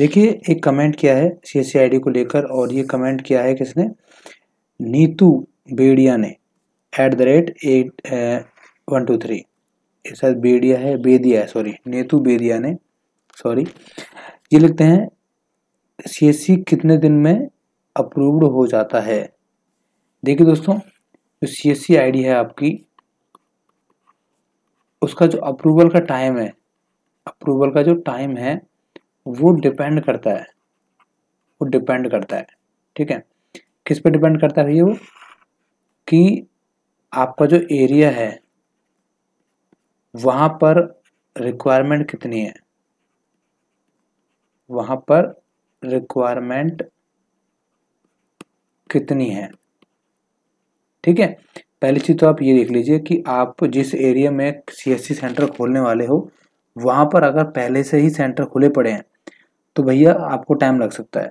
देखिए एक कमेंट किया है सी को लेकर और ये कमेंट किया है किसने नीतू बेड़िया ने at the rate at one two three ये शायद बेड़िया है बेदिया है सॉरी नीतू बेदिया ने सॉरी ये लिखते हैं सी कितने दिन में अप्रूव्ड हो जाता है देखिए दोस्तों जो सी एस है आपकी उसका जो अप्रूवल का टाइम है अप्रूवल का जो टाइम है वो डिपेंड करता है वो डिपेंड करता है ठीक है किस पे डिपेंड करता है भैया वो कि आपका जो एरिया है वहां पर रिक्वायरमेंट कितनी है वहां पर रिक्वायरमेंट कितनी है ठीक है पहली चीज़ तो आप ये देख लीजिए कि आप जिस एरिया में सीएससी सेंटर खोलने वाले हो वहां पर अगर पहले से ही सेंटर खुले पड़े हैं तो भैया आपको टाइम लग सकता है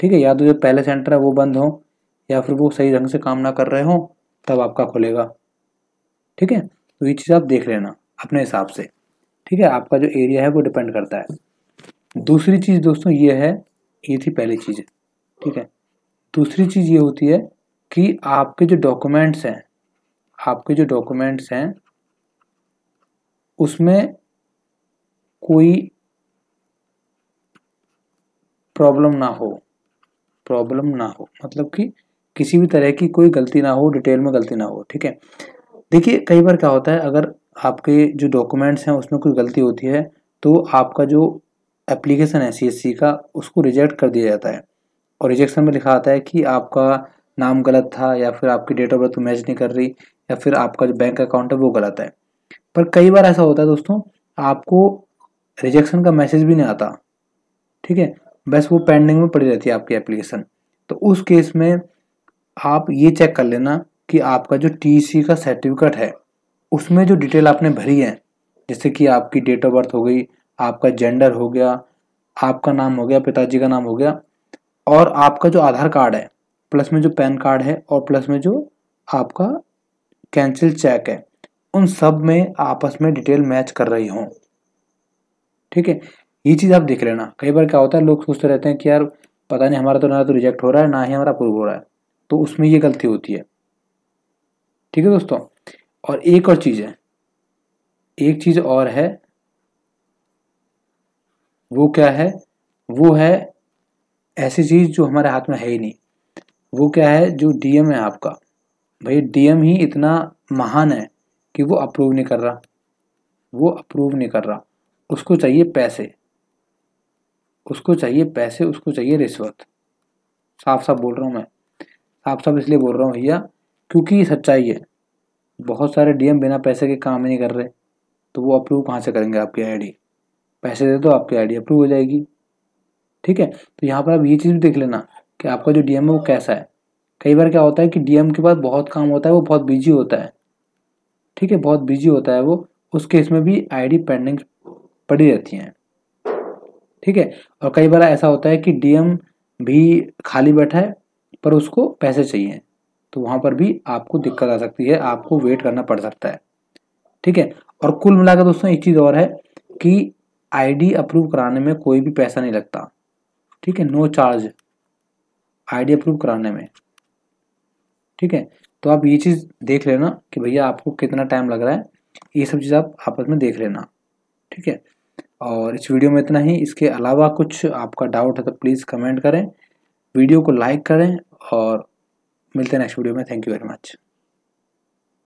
ठीक है या तो जो पहले सेंटर है वो बंद हो या फिर वो सही ढंग से काम ना कर रहे हो तब आपका खुलेगा ठीक है तो ये चीज़ आप देख लेना अपने हिसाब से ठीक है आपका जो एरिया है वो डिपेंड करता है दूसरी चीज़ दोस्तों ये है ये थी पहली चीज़ ठीक है दूसरी चीज़ ये होती है कि आपके जो डॉक्यूमेंट्स हैं आपके जो डॉक्यूमेंट्स हैं उसमें कोई प्रॉब्लम ना हो प्रॉब्लम ना हो मतलब कि किसी भी तरह की कोई गलती ना हो डिटेल में गलती ना हो ठीक है देखिए कई बार क्या होता है अगर आपके जो डॉक्यूमेंट्स हैं उसमें कोई गलती होती है तो आपका जो एप्लीकेशन है सी का उसको रिजेक्ट कर दिया जाता है और रिजेक्शन में लिखा आता है कि आपका नाम गलत था या फिर आपकी डेट ऑफ बर्थ मैच नहीं कर रही या फिर आपका जो बैंक अकाउंट है वो गलत है पर कई बार ऐसा होता है दोस्तों आपको रिजेक्शन का मैसेज भी नहीं आता ठीक है बस वो पेंडिंग में पड़ी रहती है आपकी एप्लीकेशन तो उस केस में आप ये चेक कर लेना कि आपका जो टी का सर्टिफिकेट है उसमें जो डिटेल आपने भरी है जैसे कि आपकी डेट ऑफ बर्थ हो गई आपका जेंडर हो गया आपका नाम हो गया पिताजी का नाम हो गया और आपका जो आधार कार्ड है प्लस में जो पैन कार्ड है और प्लस में जो आपका कैंसिल चेक है उन सब में आपस में डिटेल मैच कर रही हों ठीक है ये चीज़ आप देख लेना कई बार क्या होता है लोग सोचते रहते हैं कि यार पता नहीं हमारा तो ना तो रिजेक्ट हो रहा है ना ही हमारा अप्रूव हो रहा है तो उसमें ये गलती होती है ठीक है दोस्तों और एक और चीज़ है एक चीज़ और है वो क्या है वो है ऐसी चीज़ जो हमारे हाथ में है ही नहीं वो क्या है जो डीएम है आपका भाई डीएम ही इतना महान है कि वो अप्रूव नहीं कर रहा वो अप्रूव नहीं कर रहा उसको चाहिए पैसे उसको चाहिए पैसे उसको चाहिए रिश्वत साफ साफ बोल रहा हूँ मैं साफ साफ इसलिए बोल रहा हूँ भैया क्योंकि ये सच्चाई है बहुत सारे डीएम बिना पैसे के काम ही नहीं कर रहे तो वो अप्रूव कहाँ से करेंगे आपकी आईडी पैसे दे दो आपकी आईडी अप्रूव हो जाएगी ठीक है तो यहाँ पर आप ये चीज़ भी देख लेना कि आपका जो डीएम है वो कैसा है कई बार क्या होता है कि डीएम के पास बहुत काम होता है वो बहुत बिजी होता है ठीक है बहुत बिजी होता है वो उस केस में भी आईडी पेंडिंग पड़ी रहती हैं ठीक है और कई बार ऐसा होता है कि डीएम भी खाली बैठा है पर उसको पैसे चाहिए तो वहाँ पर भी आपको दिक्कत आ सकती है आपको वेट करना पड़ सकता है ठीक है और कुल मिलाकर दोस्तों एक चीज़ और है कि आईडी अप्रूव कराने में कोई भी पैसा नहीं लगता ठीक है नो चार्ज आईडी अप्रूव कराने में ठीक है तो आप ये चीज़ देख लेना कि भैया आपको कितना टाइम लग रहा है ये सब चीज़ आप आपस में देख लेना ठीक है और इस वीडियो में इतना ही इसके अलावा कुछ आपका डाउट है तो प्लीज़ कमेंट करें वीडियो को लाइक करें और मिलते हैं नेक्स्ट वीडियो में थैंक यू वेरी मच